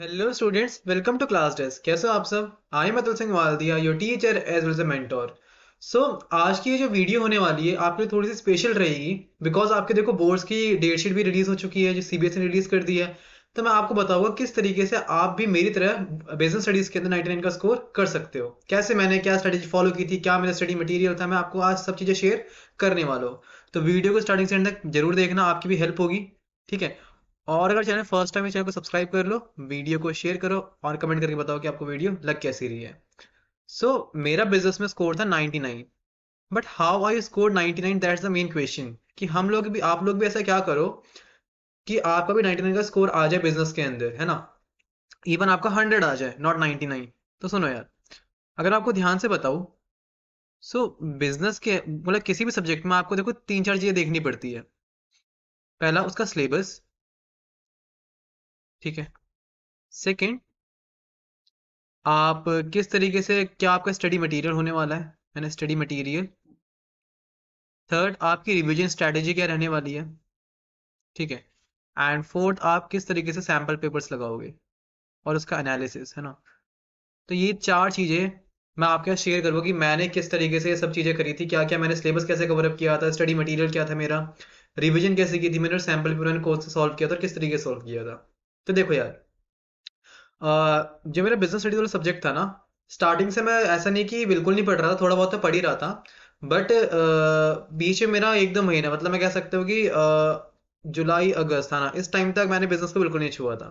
hello students welcome to class desk कैसे हो आप सब I Matul Singh Waldia your teacher as well as a mentor so आज की जो वीडियो होने वाली है आपके लिए थोड़ी सी स्पेशल रहेगी बिकॉज आपके देखो बोर्ड्स की डेट शीट भी रिलीज हो चुकी है जो सीबीएसई ने रिलीज कर दी है तो मैं आपको बताऊंगा किस तरीके से आप भी मेरी तरह बिजनेस स्टडीज के अंदर नाइन का स्कोर कर सकते हो कैसे मैंने क्या स्ट्रेटेजी फॉलो की थी क्या मेरा स्टडी मटेरियल था मैं आपको आज सब चीजें शेयर करने वाला हूँ तो वीडियो को स्टार्टिंग से एंड तक जरूर देखना आपकी भी हेल्प होगी ठीक है और अगर चैनल फर्स्ट टाइम चैनल को सब्सक्राइब कर लो वीडियो को शेयर करो और कमेंट करके बताओ कि आपको वीडियो लग कैसी रही है सो so, मेरा बिजनेस में स्कोर था 99 but how I score 99 that's the main question कि हम लोग भी आप लोग भी ऐसा क्या करो कि आपका भी 99 का स्कोर आ जाए बिजनेस के अंदर है ना इवन आपका 100 आ जाए नॉट 99 तो सुनो यार अगर आपको ध्यान से बताऊं सो so, बिजनेस के मतलब किसी भी सब्जेक्ट में आपको देखो तीन चार चीजें देखनी पड़ती है पहला उसका सिलेबस ठीक है सेकंड आप किस तरीके से क्या आपका स्टडी मटेरियल होने वाला है मैंने स्टडी मटेरियल थर्ड आपकी रिवीजन स्ट्रेटजी क्या रहने वाली है ठीक है एंड फोर्थ आप किस तरीके से सैम्पल पेपर्स लगाओगे और उसका एनालिसिस है ना तो ये चार चीज़ें मैं आपके यहाँ शेयर करूँगा कि मैंने किस तरीके से ये सब चीज़ें करी थी क्या क्या मैंने सिलेबस कैसे कवरअप किया था स्टडी मटेरियल क्या था मेरा रिविजन कैसे की थी मैंने सैम्पल पेपर मैंने कौन से सॉल्व किया था और किस तरीके से सॉल्व किया था तो देखो यार जो मेरा बिजनेस स्टडीज वाला सब्जेक्ट था ना स्टार्टिंग से मैं ऐसा नहीं कि बिल्कुल नहीं पढ़ रहा था थोड़ा बहुत तो पढ़ ही रहा था बट बीच में मेरा एक दो महीना मतलब मैं कह सकते हो कि जुलाई अगस्त था ना इस टाइम तक मैंने बिजनेस को बिल्कुल नहीं छुआ था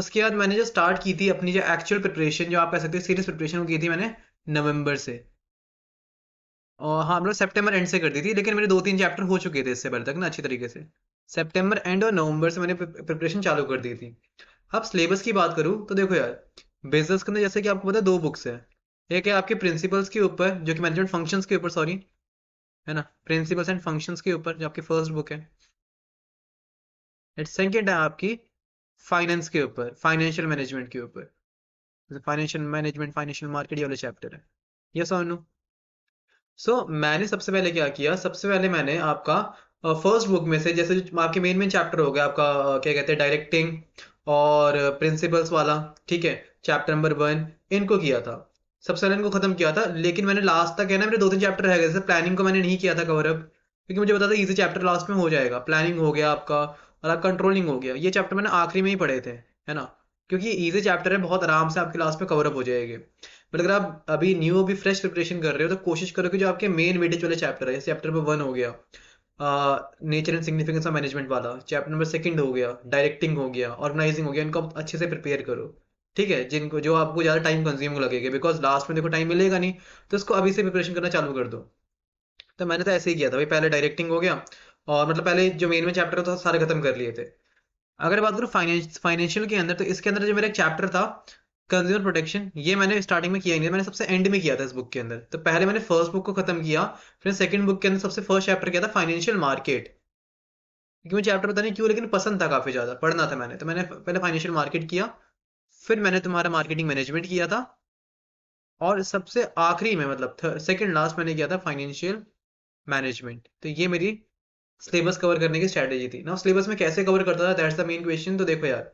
उसके बाद मैंने जो स्टार्ट की थी अपनी जो एक्चुअल प्रिपरेशन जो आप कह सकते हो सीरियस प्रिपरेशन की थी मैंने नवंबर से और हाँ मतलब सेप्टेम्बर एंड से कर दी थी लेकिन मेरे दो तीन चैप्टर हो चुके थे इससे पहले तक ना अच्छी तरीके से सेप्टेम्बर एंड और नवंबर से मैंने प्रिपरेशन चालू कर दी थी अब सिलेबस की बात करूँ तो देखो यार बिजनेस के अंदर जैसे कि आपको पता है दो बुक्स है एक है आपके प्रिंसिपल्स के ऊपर जो कि मैनेजमेंट फंक्शंस के ऊपर सॉरी है ना प्रिंसिपल्स एंड फंक्शंस के ऊपर जो आपकी फर्स्ट बुक है एंड सेकेंड है आपकी फाइनेंस के ऊपर फाइनेंशियल मैनेजमेंट के ऊपर फाइनेंशियल मैनेजमेंट फाइनेंशियल मार्केट वाले चैप्टर है यस और नो सो मैंने सबसे पहले क्या किया सबसे पहले मैंने आपका फर्स्ट बुक में से जैसे आपके मेन मेन चैप्टर हो गया आपका क्या कहते हैं डायरेक्टिंग और प्रिंसिपल्स वाला ठीक है चैप्टर नंबर वन इनको किया था सबसे पहले इनको खत्म किया था लेकिन मैंने लास्ट तक है ना मेरे दो तीन चैप्टर रह गए थे प्लानिंग को मैंने नहीं किया था कवर अप क्योंकि मुझे बता था इजी चैप्टर लास्ट में हो जाएगा प्लानिंग हो गया आपका और आप कंट्रोलिंग हो गया ये चैप्टर मैंने आखिरी में ही पढ़े थे है ना क्योंकि इजी चैप्टर है बहुत आराम से आपके लास्ट में कवर अप हो जाएंगे बट अगर आप अभी न्यू अभी फ्रेश प्रिपरेशन कर रहे हो तो कोशिश करो कि जो आपके मेन वेटेज वाले चैप्टर है चैप्टर पर वन हो गया nature and significance of management वाला चैप्टर नंबर सेकंड हो गया डायरेक्टिंग हो गया ऑर्गेनाइजिंग हो गया इनको अच्छे से प्रिपेयर करो ठीक है जिनको जो आपको ज़्यादा टाइम कंज्यूम लगेगा बिकॉज लास्ट में देखो टाइम मिलेगा नहीं तो इसको अभी से प्रिपरेशन करना चालू कर दो तो मैंने तो ऐसे ही किया था भाई पहले डायरेक्टिंग हो गया और मतलब पहले जो मेन में चैप्टर था सारे खत्म कर लिए थे अगर बात करूँ फाइनेंशियल के अंदर तो इसके अंदर जो मेरा एक चैप्टर था कंज्यूमर प्रोटेक्शन ये मैंने स्टार्टिंग में किया नहीं मैंने सबसे एंड में किया था इस बुक के अंदर तो पहले मैंने फर्स्ट बुक को खत्म किया फिर सेकंड बुक के अंदर सबसे फर्स्ट चैप्टर किया था फाइनेंशियल मार्केट क्योंकि मुझे चैप्टर पता नहीं क्यों लेकिन पसंद था काफी ज्यादा पढ़ना था मैंने तो मैंने पहले फाइनेंशियल मार्केट किया फिर मैंने तुम्हारा मार्केटिंग मैनेजमेंट किया था और सबसे आखिरी में मतलब सेकेंड लास्ट मैंने किया था फाइनेंशियल मैनेजमेंट तो ये मेरी सिलेबस कवर करने की स्ट्रैटेजी थी ना सिलेबस में कैसे कवर करता था दैट्स द मेन क्वेश्चन तो देखो यार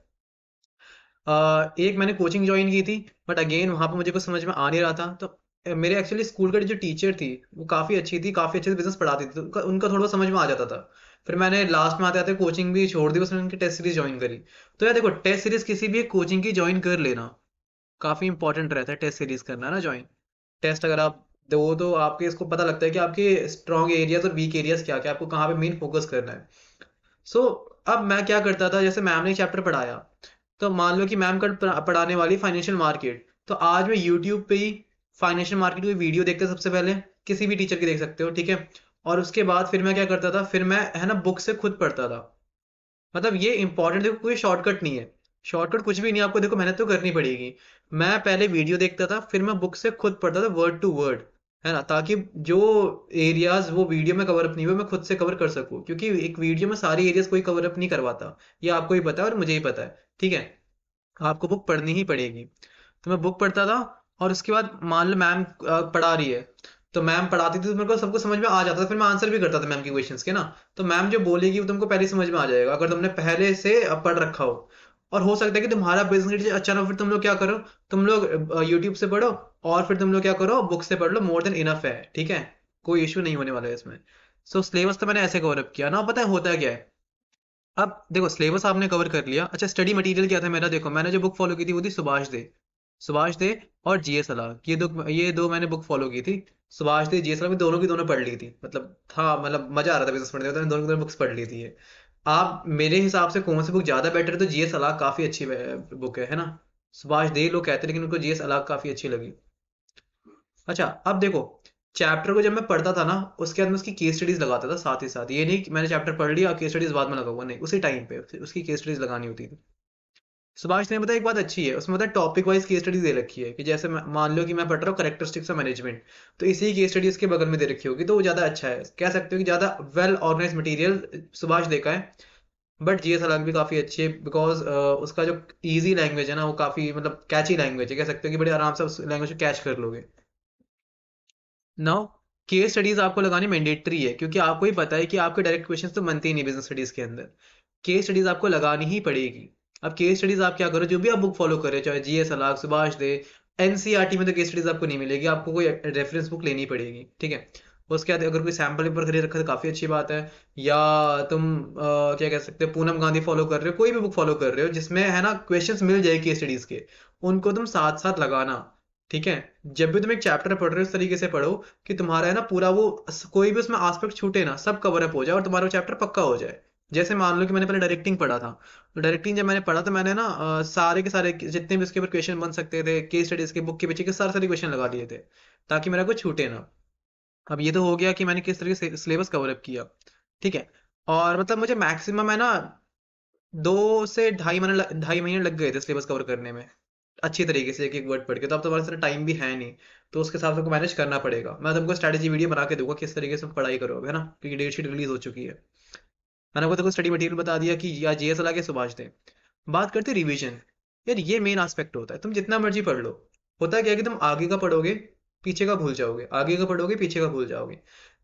एक मैंने कोचिंग ज्वाइन की थी बट अगेन वहाँ पर मुझे कुछ समझ में आ नहीं रहा था तो मेरे एक्चुअली स्कूल का जो टीचर थी वो काफ़ी अच्छी थी काफ़ी अच्छे से बिजनेस पढ़ाती थी तो उनका, उनका थोड़ा समझ में आ जाता था फिर मैंने लास्ट में आते आते कोचिंग भी छोड़ दी बस मैंने उनकी टेस्ट सीरीज ज्वाइन करी तो यार देखो टेस्ट सीरीज किसी भी एक कोचिंग की ज्वाइन कर लेना काफ़ी इंपॉर्टेंट रहता है टेस्ट सीरीज करना ना ज्वाइन टेस्ट अगर आप दो तो आपके इसको पता लगता है कि आपके स्ट्रॉन्ग एरियाज और वीक एरियाज क्या क्या आपको कहाँ पे मेन फोकस करना है सो so, अब मैं क्या करता था जैसे मैम ने चैप्टर पढ़ाया तो मान लो कि मैम कल पढ़ाने वाली फाइनेंशियल मार्केट तो आज मैं यूट्यूब पे ही फाइनेंशियल मार्केट की वीडियो देखते सबसे पहले किसी भी टीचर की देख सकते हो ठीक है और उसके बाद फिर मैं क्या करता था फिर मैं है ना बुक से खुद पढ़ता था मतलब ये इंपॉर्टेंट देखो कोई शॉर्टकट नहीं है शॉर्टकट कुछ भी नहीं आपको देखो मेहनत तो करनी पड़ेगी मैं पहले वीडियो देखता था फिर मैं बुक से खुद पढ़ता था वर्ड टू वर्ड है ना ताकि जो एरियाज वो वीडियो में कवर अप नहीं हुए मैं खुद से कवर कर सकूँ क्योंकि एक वीडियो में सारी एरियाज कोई कवर अप नहीं करवाता ये आपको ही पता है और मुझे ही पता है ठीक है आपको बुक पढ़नी ही पड़ेगी तो मैं बुक पढ़ता था और उसके बाद मान लो मैम पढ़ा रही है तो मैम पढ़ाती थी तो मेरे को सबको समझ में आ जाता था फिर मैं आंसर भी करता था मैम के क्वेश्चंस के ना तो मैम जो बोलेगी वो तुमको पहले समझ में आ जाएगा अगर तुमने पहले से पढ़ रखा हो और हो सकता है कि तुम्हारा बिजनेस अच्छा ना फिर तुम लोग क्या करो तुम लोग यूट्यूब से पढ़ो और फिर तुम लोग क्या करो बुक से पढ़ लो मोर देन इनफ है ठीक है कोई इशू नहीं होने वाला है इसमें सो so, सिलेबस तो मैंने ऐसे कवर किया ना पता है होता क्या है अब देखो सिलेबस आपने कवर कर लिया अच्छा स्टडी मटेरियल क्या था मेरा देखो मैंने जो बुक फॉलो की थी वो थी सुभाष दे सुभाष दे और जी एस अलाग ये दो ये दो मैंने बुक फॉलो की थी सुभाष दे जी एस अलाग दोनों की दोनों पढ़ ली थी मतलब था मतलब मजा आ रहा था बिजनेस पढ़ने में तो दोनों की दोनों बुक्स पढ़ ली थी आप मेरे हिसाब से कौन सी बुक ज़्यादा बेटर है तो जी एस अलाग काफ़ी अच्छी बुक है है ना सुभाष दे लोग कहते हैं लेकिन उनको जी एस अलाग काफ़ी अच्छी लगी अच्छा अब देखो चैप्टर को जब मैं पढ़ता था ना उसके बाद में उसकी केस स्टडीज लगाता था साथ ही साथ ये नहीं कि मैंने चैप्टर पढ़ लिया और केस स्टडीज बाद में लगाऊंगा नहीं उसी टाइम पे उसकी केस स्टडीज लगानी होती थी सुभाष ने बताया एक बात अच्छी है उसमें बताया टॉपिक वाइज केस स्टडीज दे रखी है कि जैसे मान लो कि मैं पढ़ रहा हूँ करेक्टरिस्टिक्स ऑफ मैनेजमेंट तो इसी केस स्टडीज के बगल में दे रखी होगी तो वो ज्यादा अच्छा है कह सकते हो कि ज्यादा वेल ऑर्गेनाइज मटीरियल सुभाष देखा है बट जी एस भी काफ़ी अच्छी है बिकॉज उसका जो ईजी लैंग्वेज है ना वो काफ़ी मतलब कैची लैंग्वेज है कह सकते हो कि बड़े आराम से उस लैंग्वेज को कैच कर लोगे नाउ केस स्टडीज आपको लगानी मैंडेटरी है क्योंकि आपको ही पता है कि आपके डायरेक्ट क्वेश्चन तो बनते ही नहीं बिजनेस स्टडीज के अंदर केस स्टडीज आपको लगानी ही पड़ेगी अब केस स्टडीज आप क्या करो जो भी आप बुक फॉलो करें चाहे G S Alag Subhash Dey NCERT e में तो केस स्टडीज आपको नहीं मिलेगी आपको कोई रेफरेंस बुक लेनी पड़ेगी ठीक है उसके बाद अगर कोई सैम्पल पेपर खरीद रखा तो काफ़ी अच्छी बात है या तुम आ, क्या कह सकते हो पूनम गांधी फॉलो कर रहे हो कोई भी बुक फॉलो कर रहे हो जिसमें है ना क्वेश्चंस मिल जाए केस स्टडीज के उनको तुम साथ साथ लगाना ठीक है जब भी तुम एक चैप्टर पढ़ रहे हो उस तरीके से पढ़ो कि तुम्हारा है ना पूरा वो कोई भी उसमें आस्पेक्ट छूटे ना सब कवर अप हो जाए और तुम्हारा वो चैप्टर पक्का हो जाए जैसे मान लो कि मैंने पहले डायरेक्टिंग पढ़ा था तो डायरेक्टिंग जब मैंने पढ़ा तो मैंने ना सारे के सारे जितने भी उसके ऊपर क्वेश्चन बन सकते थे केस स्टडीज के बुक के पीछे के सारे सारे क्वेश्चन लगा दिए थे ताकि मेरा कुछ छूटे ना अब ये तो हो गया कि मैंने किस तरीके से सिलेबस कवर अप किया ठीक है और मतलब मुझे मैक्सिमम है ना दो से ढाई महीने ढाई महीने लग गए थे सिलेबस कवर करने में अच्छी तरीके से एक एक वर्ड पढ़ के तो अब तुम्हारे साथ टाइम भी है नहीं तो उसके हिसाब से तुमको मैनेज करना पड़ेगा मैं तुमको स्ट्रेटेजी वीडियो बना के दूंगा किस तरीके से पढ़ाई करो है ना क्योंकि डेट शीट रिलीज हो चुकी है मैंने आपको देखो स्टडी मटेरियल बता दिया कि या जी एस लगा के सुभाष दें बात करते रिविजन यार ये मेन आस्पेक्ट होता है तुम जितना मर्जी पढ़ लो होता क्या है कि तुम आगे का पढ़ोगे पीछे का भूल जाओगे आगे का पढ़ोगे पीछे का भूल जाओगे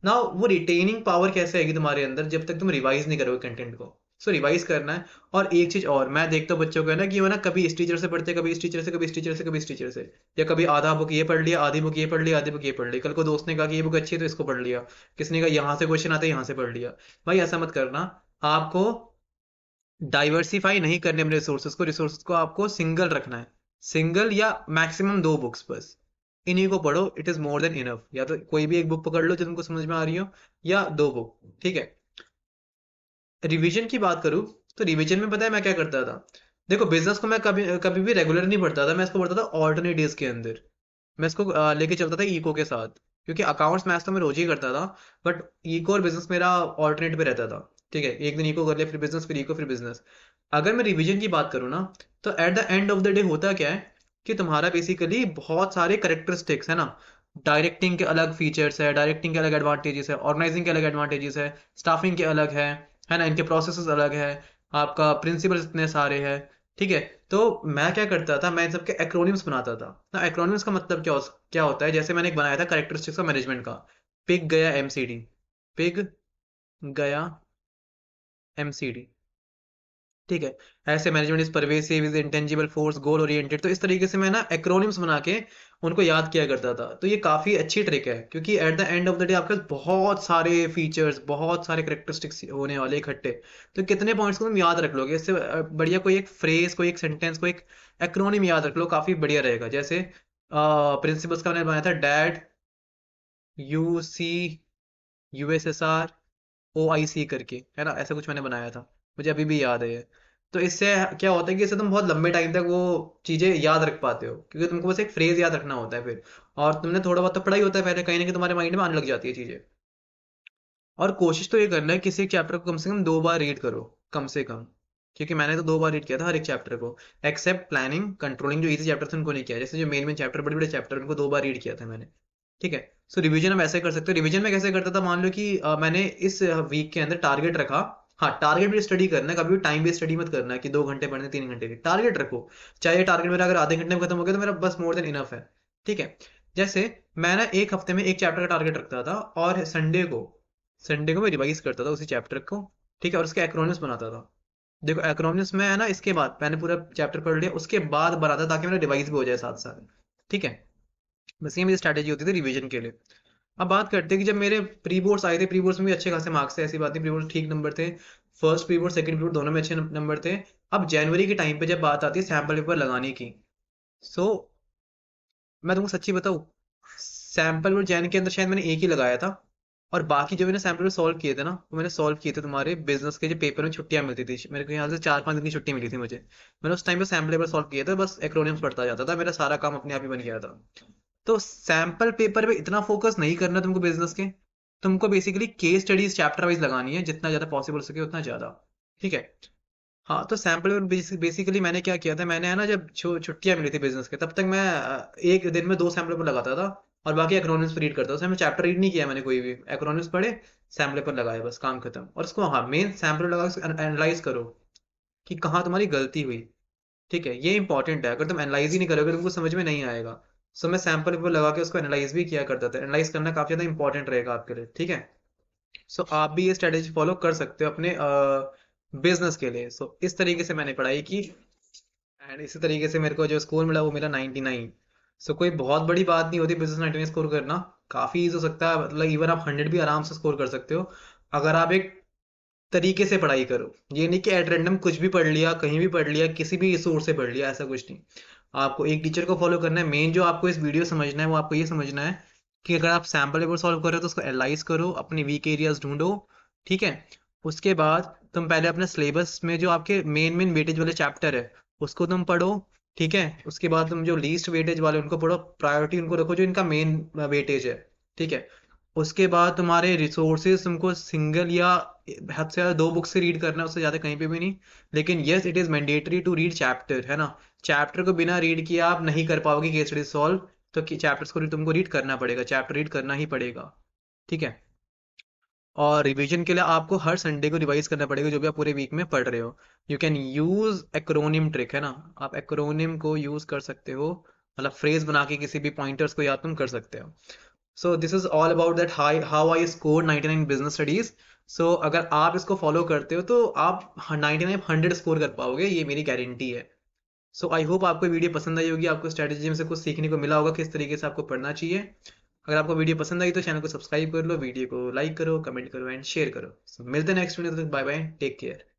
ना वो रिटेनिंग पावर कैसे आएगी तुम्हारे अंदर जब तक तुम रिवाइज नहीं करोगे कंटेंट को सो रिवाइज करना है और एक चीज और मैं देखता हूँ बच्चों को है ना कि वो ना कभी इस टीचर से पढ़ते कभी इस टीचर से कभी इस टीचर से कभी इस टीचर से या कभी आधा बुक ये पढ़ लिया आधी बुक ये पढ़ लिया आधी बुक ये पढ़ लिया कल को दोस्त ने कहा कि ये बुक अच्छी है तो इसको पढ़ लिया किसने कहा यहाँ से क्वेश्चन आता है यहाँ से पढ़ लिया भाई ऐसा मत करना आपको डाइवर्सिफाई नहीं करने अपने रिसोर्सेज को रिसोर्स को आपको सिंगल रखना है सिंगल या मैक्सिमम दो बुक्स बस इन्हीं को पढ़ो it is more than enough या तो कोई भी एक बुक पकड़ लो जो तुमको समझ में आ रही हो या दो बुक ठीक है रिवीजन की बात करूँ तो रिवीजन में पता है मैं क्या करता था देखो बिजनेस को मैं कभी कभी भी रेगुलर नहीं पढ़ता था मैं इसको पढ़ता था ऑल्टरनेट डेज के अंदर मैं इसको लेके चलता था ईको के साथ क्योंकि अकाउंट्स मैथ तो मैं रोज ही करता था बट ईको और बिजनेस मेरा ऑल्टरनेट पे रहता था ठीक है एक दिन ईको कर लिया फिर बिजनेस फिर ईको फिर बिजनेस अगर मैं रिविजन की बात करूँ ना तो at the end of the day होता क्या है कि तुम्हारा बेसिकली बहुत सारे करेक्टरिस्टिक्स है ना डायरेक्टिंग के अलग फीचर्स है डायरेक्टिंग के अलग एडवांटेजेस है ऑर्गेनाइजिंग के अलग एडवांटेजेस है स्टाफिंग के अलग है है ना इनके प्रोसेस अलग है आपका प्रिंसिपल इतने सारे हैं ठीक है तो मैं क्या करता था मैं इन सबके एक्रोनिम्स बनाता था ना एक्रोनिम्स का मतलब क्या क्या होता है जैसे मैंने एक बनाया था करेक्टरिस्टिक्स ऑफ मैनेजमेंट का पिग गया एमसीडी पिग गया एमसीडी ठीक है ऐसे management is pervasive is intangible force goal oriented तो इस तरीके से मैं ना एक्रोनिम्स बना के उनको याद किया करता था तो ये काफ़ी अच्छी ट्रिक है क्योंकि at the end of the day आपके पास बहुत सारे फीचर्स बहुत सारे करेक्टरिस्टिक्स होने वाले इकट्ठे तो कितने पॉइंट्स को तुम याद रख लोगे इससे बढ़िया कोई एक फ्रेज कोई एक सेंटेंस कोई एक एक्रोनिम याद रख लो काफ़ी बढ़िया रहेगा जैसे प्रिंसिपल्स का मैंने बनाया था dad U C U S S R O I C करके है ना ऐसा कुछ मैंने बनाया था मुझे अभी भी याद है तो इससे क्या होता है कि इससे तुम बहुत लंबे टाइम तक वो चीज़ें याद रख पाते हो क्योंकि तुमको बस एक फ्रेज याद रखना होता है फिर और तुमने थोड़ा बहुत तो पढ़ाई होता है पहले कहीं ना कहीं तुम्हारे माइंड में आने लग जाती है चीज़ें और कोशिश तो ये करना है किसी चैप्टर को कम से कम दो बार रीड करो कम से कम क्योंकि मैंने तो दो बार रीड किया था हर एक चैप्टर को एक्सेप्ट प्लानिंग कंट्रोलिंग जो इजी चैप्टर थे उनको नहीं किया जैसे जो मेन मेन चैप्टर बड़े बड़े चैप्टर उनको दो बार रीड किया था मैंने ठीक है सो रिविजन हम ऐसे कर सकते हो रिविजन में कैसे करता था मान लो कि मैंने इस वीक के अंदर टारगेट रखा हाँ टारगेट भी स्टडी करना कभी भी टाइम भी स्टडी मत करना कि दो घंटे पढ़ने तीन घंटे टारगेट रखो चाहे टारगेट मेरा अगर आधे घंटे में खत्म हो गया तो मेरा बस मोर देन इनफ है ठीक है जैसे मैं ना एक हफ्ते में एक चैप्टर का टारगेट रखता था और संडे को संडे को मैं रिवाइज करता था उसी चैप्टर को ठीक है और उसके एक्रोनिक्स बनाता था देखो एक्रोनिक्स में है ना इसके बाद मैंने पूरा चैप्टर पढ़ लिया उसके बाद बनाता ताकि मेरा रिवाइज भी हो जाए साथ साथ ठीक है बस ये मेरी स्ट्रैटेजी होती थी रिविजन के लिए अब बात करते हैं कि जब मेरे प्री बोर्ड्स आए थे प्री बोर्ड्स में भी अच्छे खासे मार्क्स थे ऐसी बात नहीं प्री बोर्ड ठीक नंबर थे first pre board second pre board दोनों में अच्छे नंबर थे अब जनवरी के टाइम पे जब बात आती है सैंपल पेपर लगाने की सो so, मैं तुमको सच्ची बताऊँ सैंपल और जैन के अंदर शायद मैंने एक ही लगाया था और बाकी जो मैंने सैम्पल सॉल्व किए थे ना वो मैंने सॉल्व किए थे तुम्हारे बिजनेस के जो पेपर में छुट्टियां मिलती थी मेरे को यहाँ से चार पाँच दिन की छुट्टी मिली थी मुझे मैंने उस टाइम पर सैम्पल पेपर सॉल्व किए थे बस एक्रोनियम्स पढ़ता जाता था मेरा सारा काम अपने आप ही बन गया था तो सैम्पल पेपर पे इतना फोकस नहीं करना तुमको बिजनेस के तुमको basically case studies chapter wise लगानी है जितना ज़्यादा पॉसिबल हो सके उतना ज़्यादा ठीक है हाँ तो सैम्पल पेपर बेसिकली मैंने क्या किया था मैंने है ना जब छुट्टियां मिली थी बिजनेस के तब तक मैं एक दिन में दो सैम्पल पेपर लगाता था और बाकी एक्रोनिक्स रीड करता था चैप्टर रीड नहीं किया मैंने कोई भी एक्रोनिक्स पढ़े सैम्पल पेपर लगाए बस काम खत्म और उसको हाँ मेन सैम्पल लगा एनालाइज करो कि कहाँ तुम्हारी गलती हुई ठीक है ये इंपॉर्टेंट है अगर तुम एनालाइज ही नहीं करोगे तुमको समझ में नहीं आएगा सो मैं सैंपल को लगा के उसको एनालाइज भी किया करता था एनालाइज करना काफ़ी ज़्यादा इंपॉर्टेंट रहेगा आपके लिए ठीक है सो so, आप भी ये स्ट्रेटेजी फॉलो कर सकते हो अपने बिजनेस uh, के लिए सो so, इस तरीके से मैंने पढ़ाई की एंड इसी तरीके से मेरे को जो स्कोर मिला वो मिला नाइन्टी नाइन सो कोई बहुत बड़ी बात नहीं होती बिजनेस नाइन्टी नाइन स्कोर करना काफ़ी ईज हो सकता है मतलब इवन आप हंड्रेड भी आराम से स्कोर कर सकते हो अगर आप एक तरीके से पढ़ाई करो ये नहीं कि एट रेंडम कुछ भी पढ़ लिया कहीं भी पढ़ लिया किसी भी सोर्स से पढ़ लिया ऐसा कुछ नहीं आपको एक टीचर को फॉलो करना है मेन जो आपको इस वीडियो समझना है वो आपको ये समझना है कि अगर आप सैम्पल पेपर सॉल्व कर रहे हो तो उसको एनालाइज करो अपने वीक एरियाज ढूंढो ठीक है उसके बाद तुम पहले अपने सिलेबस में जो आपके मेन मेन वेटेज वाले चैप्टर है उसको तुम पढ़ो ठीक है उसके बाद तुम जो लीस्ट वेटेज वाले उनको पढ़ो प्रायोरिटी उनको रखो जो इनका मेन वेटेज है ठीक है उसके बाद तुम्हारे रिसोर्सेज तुमको सिंगल या हद से ज़्यादा दो बुक से रीड करना है उससे ज़्यादा कहीं पे भी नहीं लेकिन yes it is mandatory to read chapter है ना चैप्टर को बिना रीड किए आप नहीं कर पाओगे केस स्टडी सॉल्व तो चैप्टर्स को तुमको रीड करना पड़ेगा चैप्टर रीड करना ही पड़ेगा ठीक है और रिवीजन के लिए आपको हर संडे को रिवाइज करना पड़ेगा जो भी आप पूरे वीक में पढ़ रहे हो you can use acronym trick है ना आप एक्रोनिम को यूज़ कर सकते हो मतलब फ्रेज बना के किसी भी पॉइंटर्स को याद तुम कर सकते हो so this is all about that high how I score ninety nine business studies so अगर आप इसको फॉलो करते हो तो आप नाइन हंड्रेड स्कोर कर पाओगे ये मेरी गारंटी है सो आई होप आपको वीडियो पसंद आई होगी आपको स्ट्रेटेजी में से कुछ सीखने को मिला होगा किस तरीके से आपको पढ़ना चाहिए अगर आपको वीडियो पसंद आई तो चैनल को सब्सक्राइब कर लो वीडियो को लाइक करो कमेंट करो एंड शेयर करो so, मिलते हैं नेक्स्ट वीडियो तक बाय बाय टेक केयर